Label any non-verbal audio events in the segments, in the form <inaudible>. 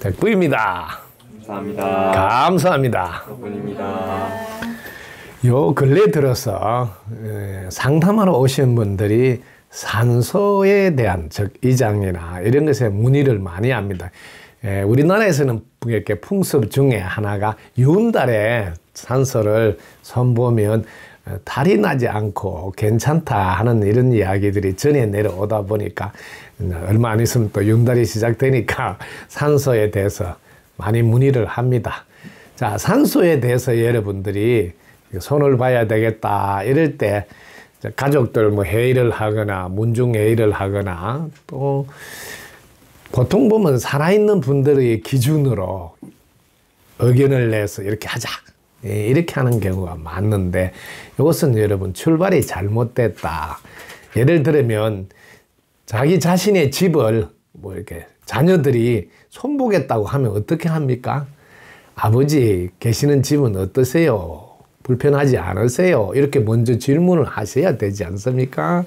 백부입니다. 감사합니다. 감사합니다. 덕분입니다. 요 근래 들어서 예, 상담하러 오신 분들이 산소에 대한 즉 이장이나 이런 것에 문의를 많이 합니다. 예, 우리나라에서는 이렇게 풍습 중에 하나가 윤달에 산소를 선보면 달이 나지 않고 괜찮다 하는 이런 이야기들이 전해 내려오다 보니까 얼마 안 있으면 또 윤달이 시작되니까 <laughs> 산소에 대해서 많이 문의를 합니다. 자, 산소에 대해서 여러분들이 손을 봐야 되겠다 이럴 때 가족들 뭐 회의를 하거나 문중 회의를 하거나 또 보통 보면 살아있는 분들의 기준으로 의견을 내서 이렇게 하자 예, 이렇게 하는 경우가 많은데 이것은 여러분 출발이 잘못됐다. 예를 들면 자기 자신의 집을 뭐 이렇게 자녀들이 손보겠다고 하면 어떻게 합니까? 아버지 계시는 집은 어떠세요? 불편하지 않으세요? 이렇게 먼저 질문을 하셔야 되지 않습니까?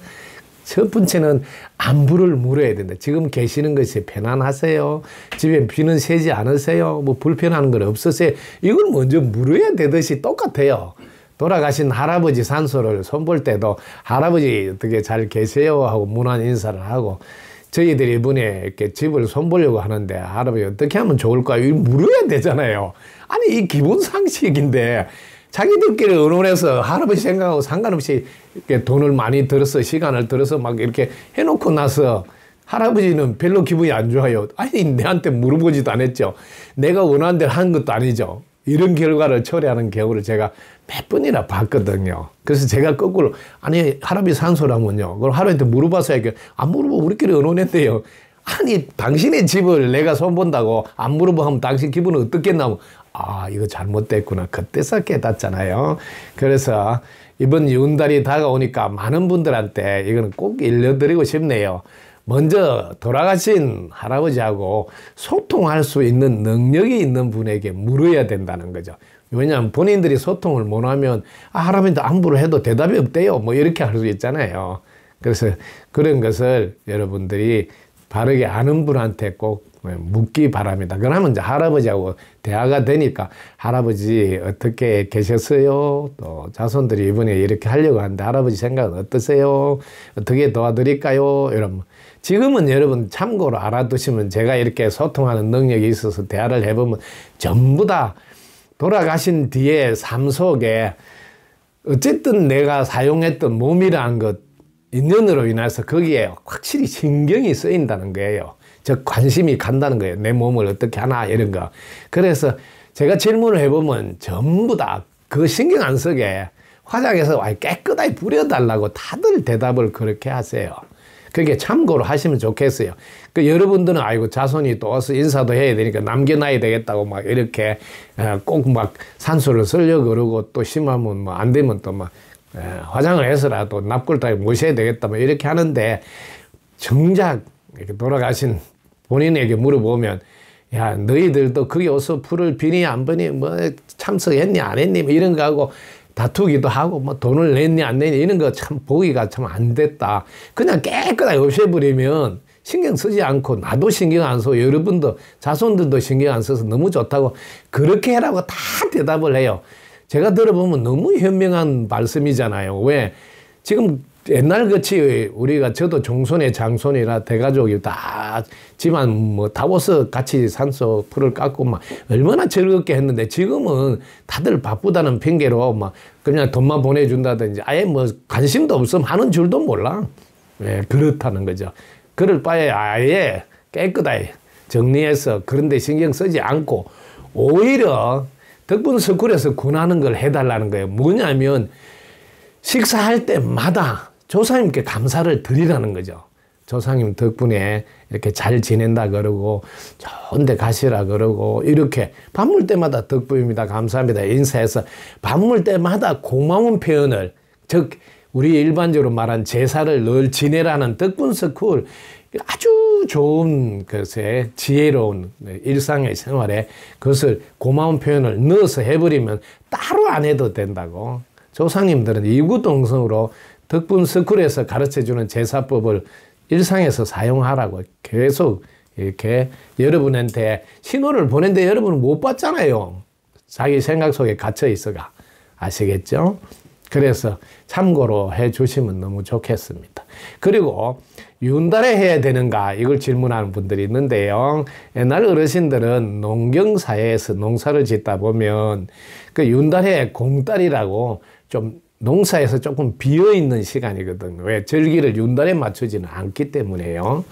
첫 번째는 안부를 물어야 된다. 지금 계시는 것이 편안하세요? 집에 비는 새지 않으세요? 뭐 불편한 건 없으세요? 이걸 먼저 물어야 되듯이 똑같아요. 돌아가신 할아버지 산소를 손볼 때도 할아버지 어떻게 잘 계세요? 하고 문난 인사를 하고 저희들이 이번에 이렇게 집을 손보려고 하는데 할아버지 어떻게 하면 좋을까요? 이걸 물어야 되잖아요. 아니 이 기본 상식인데 자기들끼리 의논해서 할아버지 생각하고 상관없이 이렇게 돈을 많이 들어서 시간을 들어서 막 이렇게 해놓고 나서 할아버지는 별로 기분이 안 좋아요. 아니 내한테 물어보지도 않았죠. 내가 원하는 대로 한 것도 아니죠. 이런 결과를 처리하는 경우를 제가 몇 번이나 봤거든요. 그래서 제가 거꾸로 아니 할아버지 산소라면요. 그럼 할아버지한테 물어봐서 이렇게 안 물어보고 우리끼리 의논했대요. 아니 당신의 집을 내가 손본다고 안 물어보면 당신 기분은 어떻겠나 고 아, 이거 잘못됐구나. 그때서 깨닫잖아요. 그래서 이번 윤달이 다가오니까 많은 분들한테 이거는 꼭 일러드리고 싶네요. 먼저 돌아가신 할아버지하고 소통할 수 있는 능력이 있는 분에게 물어야 된다는 거죠. 왜냐하면 본인들이 소통을 못하면 아, 할아버지도 안부를 해도 대답이 없대요. 뭐 이렇게 할 수 있잖아요. 그래서 그런 것을 여러분들이 바르게 아는 분한테 꼭 예, 묻기 바랍니다. 그러면 이제 할아버지하고 대화가 되니까 할아버지 어떻게 계셨어요? 또 자손들이 이번에 이렇게 하려고 하는데 할아버지 생각은 어떠세요? 어떻게 도와드릴까요? 이런 뭐. 지금은 여러분 참고로 알아두시면 제가 이렇게 소통하는 능력이 있어서 대화를 해보면 전부 다 돌아가신 뒤에 삶 속에 어쨌든 내가 사용했던 몸이라는 것 인연으로 인해서 거기에 확실히 신경이 쓰인다는 거예요. 즉 관심이 간다는 거예요. 내 몸을 어떻게 하나 이런 거. 그래서 제가 질문을 해보면 전부 다 그 신경 안 쓰게 화장해서 깨끗하게 뿌려달라고 다들 대답을 그렇게 하세요. 그게 참고로 하시면 좋겠어요. 그 여러분들은 아이고 자손이 또 와서 인사도 해야 되니까 남겨놔야 되겠다고 막 이렇게 어, 꼭막 산소를 쓰려고 그러고 또 심하면 뭐 안 되면 또막 예, 화장을 해서라도 납골당에 모셔야 되겠다 뭐 이렇게 하는데 정작 이렇게 돌아가신 본인에게 물어보면 야 너희들도 거기 어서 풀을 비니 안 비니 뭐 참석했니 안 했니 뭐 이런 거 하고 다투기도 하고 뭐 돈을 냈니 안 냈니 이런 거 참 보기가 참 안 됐다 그냥 깨끗하게 없애버리면 신경 쓰지 않고 나도 신경 안쓰 여러분도 자손들도 신경 안 써서 너무 좋다고 그렇게 해라고 다 대답을 해요 제가 들어보면 너무 현명한 말씀이잖아요. 왜? 지금 옛날 같이 우리가 저도 종손에 장손이라 대가족이 다 집안 뭐 다워서 같이 산소 풀을 깎고 막 얼마나 즐겁게 했는데 지금은 다들 바쁘다는 핑계로 막 그냥 돈만 보내준다든지 아예 뭐 관심도 없으면 하는 줄도 몰라. 예, 그렇다는 거죠. 그럴 바에 아예 깨끗하게 정리해서 그런 데 신경 쓰지 않고 오히려 덕분 석굴에서 권하는 걸 해달라는 거예요. 뭐냐면 식사할 때마다 조상님께 감사를 드리라는 거죠. 조상님 덕분에 이렇게 잘 지낸다 그러고 좋은 데 가시라 그러고 이렇게 밥물 때마다 덕분입니다. 감사합니다. 인사해서 밥물 때마다 고마운 표현을 즉 우리 일반적으로 말한 제사를 늘 지내라는 덕분석쿨 아주 좋은 것에 지혜로운 일상의 생활에 그것을 고마운 표현을 넣어서 해버리면 따로 안 해도 된다고 조상님들은 이구동성으로 덕분 스쿨에서 가르쳐주는 제사법을 일상에서 사용하라고 계속 이렇게 여러분한테 신호를 보낸데 여러분은 못 봤잖아요. 자기 생각 속에 갇혀 있어가 아시겠죠? 그래서 참고로 해 주시면 너무 좋겠습니다. 그리고 윤달에 해야 되는가 이걸 질문하는 분들이 있는데요. 옛날 어르신들은 농경사회에서 농사를 짓다 보면 그 윤달에 공달이라고 좀 농사에서 조금 비어있는 시간이거든요. 왜? 절기를 윤달에 맞추지는 않기 때문에요.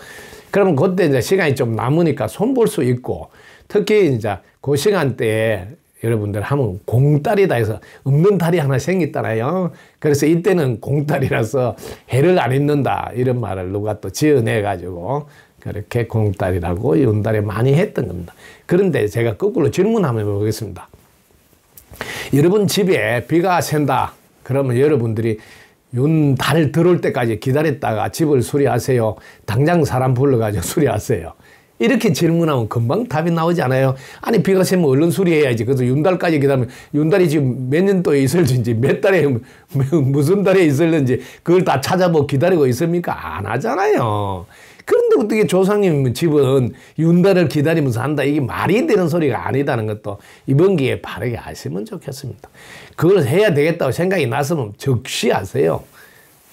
그러면 그때 이제 시간이 좀 남으니까 손볼 수 있고 특히 이제 그 시간대에 여러분들 하면 공딸이다 해서 없는 달이 하나 생겼잖아요. 그래서 이때는 공딸이라서 해를 안 입는다 이런 말을 누가 또 지어내가지고 그렇게 공딸이라고 연달에 많이 했던 겁니다. 그런데 제가 거꾸로 질문 한번 해보겠습니다. 여러분 집에 비가 샌다. 그러면 여러분들이 윤달 들어올 때까지 기다렸다가 집을 수리하세요. 당장 사람 불러가지고 수리하세요. 이렇게 질문하면 금방 답이 나오지 않아요. 아니 비가 새면 얼른 수리해야지. 그래서 윤달까지 기다리면 윤달이 지금 몇 년도에 있을지 몇 달에 <laughs> 무슨 달에 있을는지 그걸 다 찾아보고 기다리고 있습니까? 안 하잖아요. 그런데 어떻게 조상님 집은 윤달을 기다리면서 한다. 이게 말이 되는 소리가 아니다는 것도 이번 기회에 바르게 아시면 좋겠습니다. 그걸 해야 되겠다고 생각이 났으면 즉시 하세요.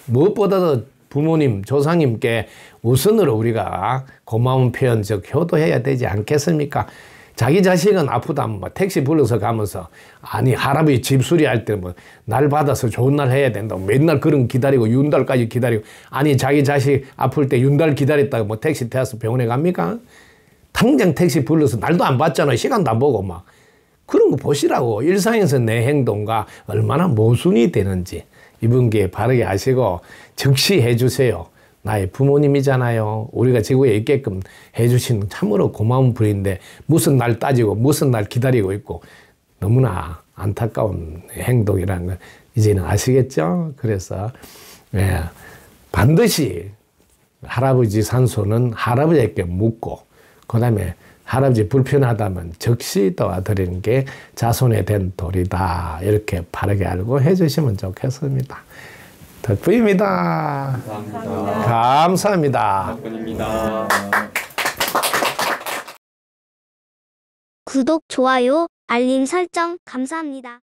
무엇보다도 부모님, 조상님께 우선으로 우리가 고마운 표현, 즉, 효도해야 되지 않겠습니까? 자기 자식은 아프다면 뭐 택시 불러서 가면서 아니 할아버지 집 수리할 때뭐날 받아서 좋은 날 해야 된다 맨날 그런 기다리고 윤달까지 기다리고 아니 자기 자식 아플 때 윤달 기다렸다가 뭐 택시 태워서 병원에 갑니까? 당장 택시 불러서 날도 안봤잖아 시간도 안 보고 막 그런 거 보시라고 일상에서 내 행동과 얼마나 모순이 되는지 이분께 바르게 하시고 즉시 해주세요. 나의 부모님이잖아요. 우리가 지구에 있게끔 해주신 참으로 고마운 분인데 무슨 날 따지고 무슨 날 기다리고 있고 너무나 안타까운 행동이라는 걸 이제는 아시겠죠? 그래서 예, 반드시 할아버지 산소는 할아버지에게 묻고 그 다음에 할아버지 불편하다면 즉시 도와드리는 게 자손에 된 도리다. 이렇게 바르게 알고 해주시면 좋겠습니다. 덕분입니다. 감사합니다. 감사합니다. 구독, 좋아요, 알림 설정 감사합니다.